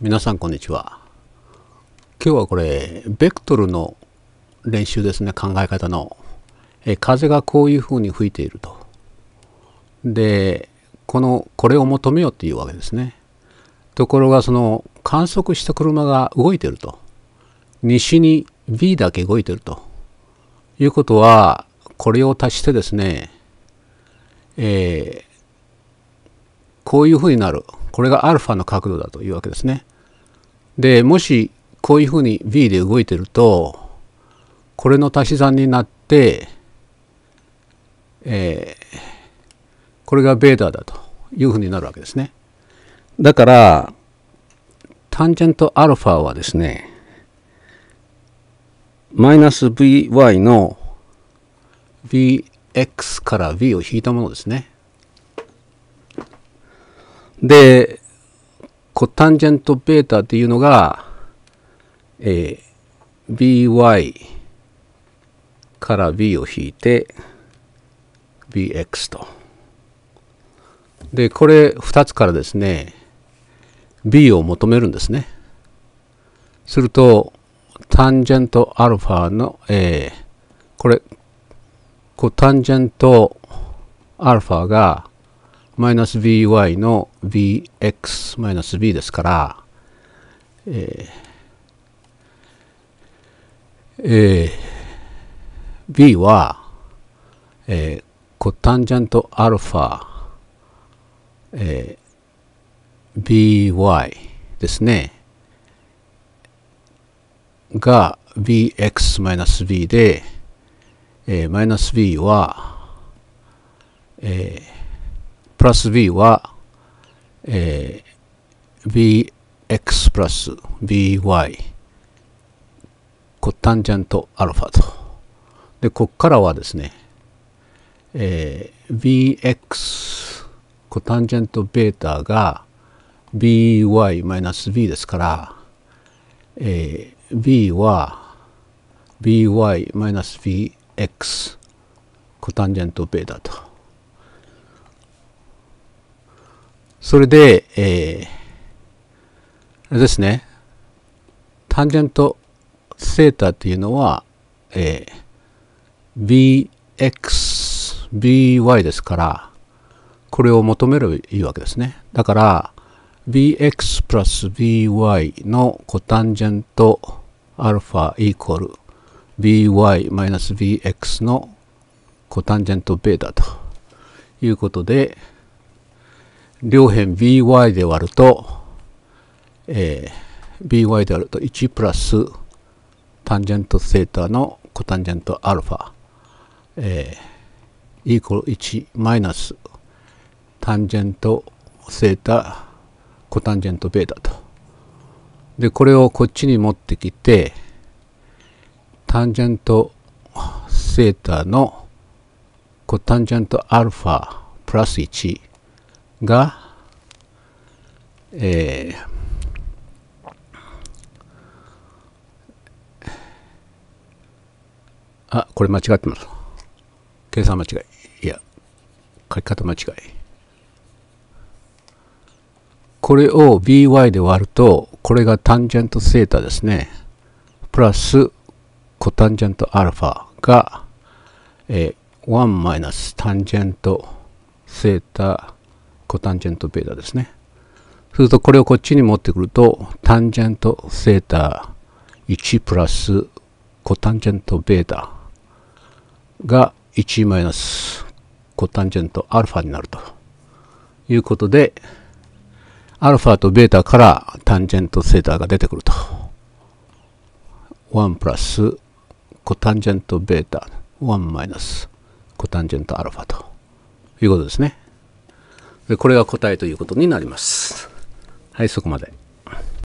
皆さんこんにちは今日はこれベクトルの練習ですね考え方のえ風がこういうふうに吹いているとでこのこれを求めようっていうわけですねところがその観測した車が動いてると西に B だけ動いてるということはこれを足してですねえー、こういうふうになるこれがアルファの角度だというわけですね。でもしこういうふうに V で動いてるとこれの足し算になって、えー、これがベータだというふうになるわけですね。だからタンジェントアルファはですねマイナス VY の VX から V を引いたものですね。で、コタンジェントベータっていうのが、えー、by から b を引いて bx と。で、これ2つからですね、b を求めるんですね。すると、タンジェントアルファの、えー、これ、コタンジェントアルファがマイナス by の bx マイナス b ですから、えーえー、b は、えー、コタンジャントアルファ、えー、by ですねが bx マイナス b で、えマイナス b は、えープラス b は、えー、bx プラス by コタンジャントアルファと。で、こっからはですね、えー、bx コタンジャントベータが by-b ですから、えー、b は by-bx コタンジェントベータと。それで、えー、あれですね、タンジェントセータっていうのは、えー、bx、by ですから、これを求めればいいわけですね。だから、bx プラス by のコタンジェントアルファイコール by マイナス bx のコタンジェントベータということで、両辺 by で割ると、えー、by で割ると1プラスタンジェントセータのコタンジェントアルファ、えー、イール1マイナスタンジェントセータコタンジェントベータと。で、これをこっちに持ってきて、タンジェントセータのコタンジェントアルファプラス1が、えー、あ、これ間違ってます。計算間違い。いや、書き方間違い。これを by で割ると、これがタンジェントセータですね。プラスコタンジェントアルファが、えー、1マイナスタンジェントセータコタンジェントベータですね。するとこれをこっちに持ってくると、タンジェントセーター1プラスコタンジェントベータが1マイナスコタンジェントアルファになるということで、アルファとベータからタンジェントセーターが出てくると。1プラスコタンジェントベータ1マイナスコタンジェントアルファということですね。これが答えということになります。はい、そこまで。